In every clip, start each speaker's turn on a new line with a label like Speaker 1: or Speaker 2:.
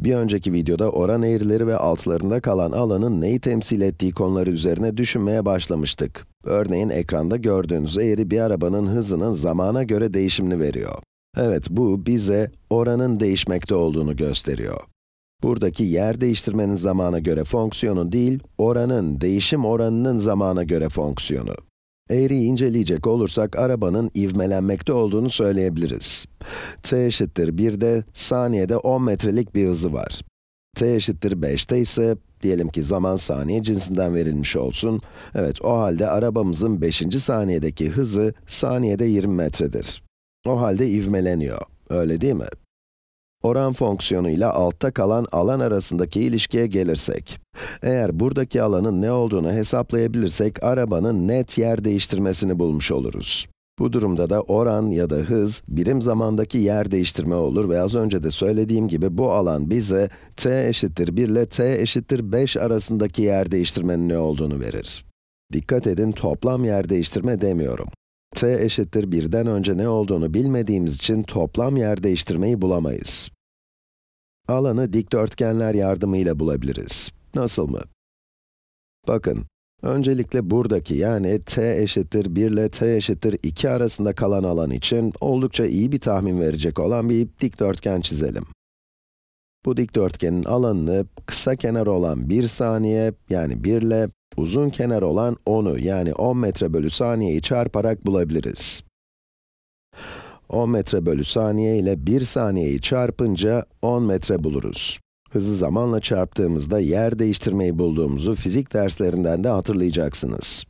Speaker 1: Bir önceki videoda oran eğrileri ve altlarında kalan alanın neyi temsil ettiği konuları üzerine düşünmeye başlamıştık. Örneğin ekranda gördüğünüz eğri bir arabanın hızının zamana göre değişimini veriyor. Evet, bu bize oranın değişmekte olduğunu gösteriyor. Buradaki yer değiştirmenin zamana göre fonksiyonu değil, oranın, değişim oranının zamana göre fonksiyonu. Eğriyi inceleyecek olursak arabanın ivmelenmekte olduğunu söyleyebiliriz. t eşittir 1'de saniyede 10 metrelik bir hızı var. t eşittir 5'te ise diyelim ki zaman saniye cinsinden verilmiş olsun. Evet o halde arabamızın 5. saniyedeki hızı saniyede 20 metredir. O halde ivmeleniyor. Öyle değil mi? Oran fonksiyonu ile altta kalan alan arasındaki ilişkiye gelirsek, eğer buradaki alanın ne olduğunu hesaplayabilirsek, arabanın net yer değiştirmesini bulmuş oluruz. Bu durumda da oran ya da hız, birim zamandaki yer değiştirme olur ve az önce de söylediğim gibi bu alan bize t eşittir 1 ile t eşittir 5 arasındaki yer değiştirmenin ne olduğunu verir. Dikkat edin, toplam yer değiştirme demiyorum. t eşittir 1'den önce ne olduğunu bilmediğimiz için toplam yer değiştirmeyi bulamayız. Alanı dikdörtgenler yardımıyla bulabiliriz. Nasıl mı? Bakın, öncelikle buradaki yani t eşittir 1 ile t eşittir 2 arasında kalan alan için oldukça iyi bir tahmin verecek olan bir dikdörtgen çizelim. Bu dikdörtgenin alanını kısa kenar olan 1 saniye yani 1 ile uzun kenar olan 10'u yani 10 metre bölü saniyeyi çarparak bulabiliriz. 10 metre bölü saniye ile 1 saniyeyi çarpınca 10 metre buluruz hızı zamanla çarptığımızda yer değiştirmeyi bulduğumuzu fizik derslerinden de hatırlayacaksınız.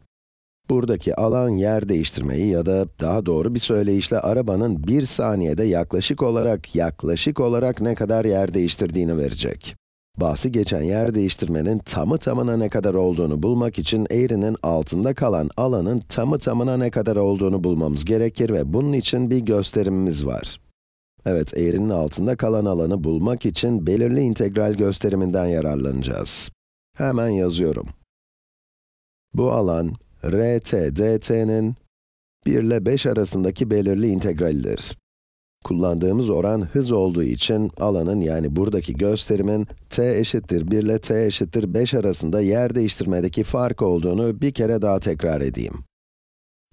Speaker 1: Buradaki alan yer değiştirmeyi ya da daha doğru bir söyleyişle arabanın bir saniyede yaklaşık olarak yaklaşık olarak ne kadar yer değiştirdiğini verecek. Bahsi geçen yer değiştirmenin tamı tamına ne kadar olduğunu bulmak için eğrinin altında kalan alanın tamı tamına ne kadar olduğunu bulmamız gerekir ve bunun için bir gösterimimiz var. Evet, eğrinin altında kalan alanı bulmak için belirli integral gösteriminden yararlanacağız. Hemen yazıyorum. Bu alan, rt dt'nin 1 ile 5 arasındaki belirli integralidir. Kullandığımız oran hız olduğu için alanın yani buradaki gösterimin t eşittir 1 ile t eşittir 5 arasında yer değiştirmedeki fark olduğunu bir kere daha tekrar edeyim.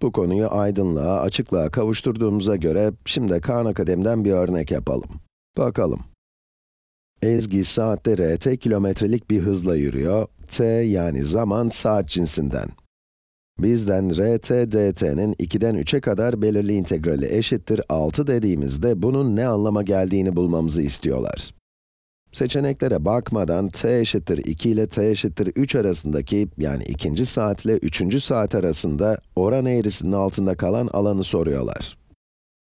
Speaker 1: Bu konuyu aydınlığa, açıklığa kavuşturduğumuza göre, şimdi Khan Akademi'den bir örnek yapalım. Bakalım. Ezgi saatte rt kilometrelik bir hızla yürüyor, t yani zaman saat cinsinden. Bizden rt dt'nin 2'den 3'e kadar belirli integrali eşittir 6 dediğimizde bunun ne anlama geldiğini bulmamızı istiyorlar. Seçeneklere bakmadan t eşittir 2 ile t eşittir 3 arasındaki, yani ikinci saat ile üçüncü saat arasında oran eğrisinin altında kalan alanı soruyorlar.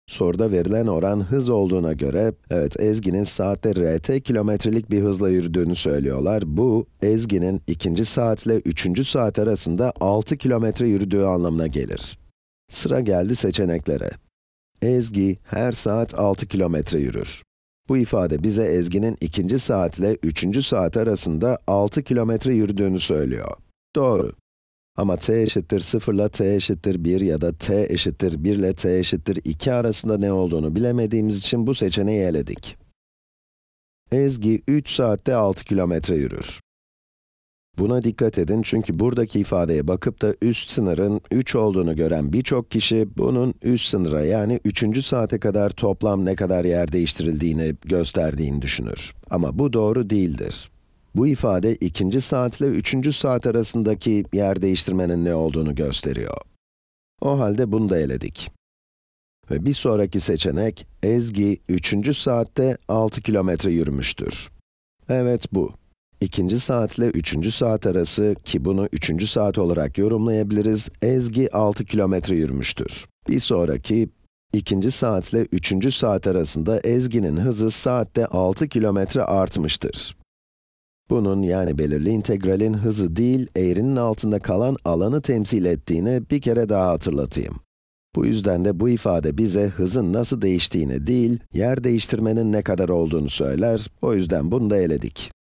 Speaker 1: Soruda verilen oran hız olduğuna göre, evet Ezgi'nin saatte rt kilometrelik bir hızla yürüdüğünü söylüyorlar. Bu, Ezgi'nin ikinci saat ile üçüncü saat arasında 6 kilometre yürüdüğü anlamına gelir. Sıra geldi seçeneklere. Ezgi her saat 6 kilometre yürür. Bu ifade bize Ezgi'nin ikinci saat ile üçüncü saat arasında 6 kilometre yürüdüğünü söylüyor. Doğru. Ama t eşittir 0 ile t eşittir 1 ya da t eşittir 1 ile t eşittir 2 arasında ne olduğunu bilemediğimiz için bu seçeneği eledik. Ezgi 3 saatte 6 kilometre yürür. Buna dikkat edin çünkü buradaki ifadeye bakıp da üst sınırın 3 olduğunu gören birçok kişi, bunun üst sınıra yani 3. saate kadar toplam ne kadar yer değiştirildiğini gösterdiğini düşünür. Ama bu doğru değildir. Bu ifade 2. saat ile 3. saat arasındaki yer değiştirmenin ne olduğunu gösteriyor. O halde bunu da eledik. Ve bir sonraki seçenek, Ezgi 3. saatte 6 kilometre yürümüştür. Evet bu. İkinci saatle üçüncü saat arası ki bunu üçüncü saat olarak yorumlayabiliriz, Ezgi 6 kilometre yürümüştür. Bir sonraki ikinci saatle üçüncü saat arasında Ezgi'nin hızı saatte 6 kilometre artmıştır. Bunun yani belirli integralin hızı değil, eğrinin altında kalan alanı temsil ettiğini bir kere daha hatırlatayım. Bu yüzden de bu ifade bize hızın nasıl değiştiğini değil, yer değiştirmenin ne kadar olduğunu söyler, o yüzden bunu da eledik.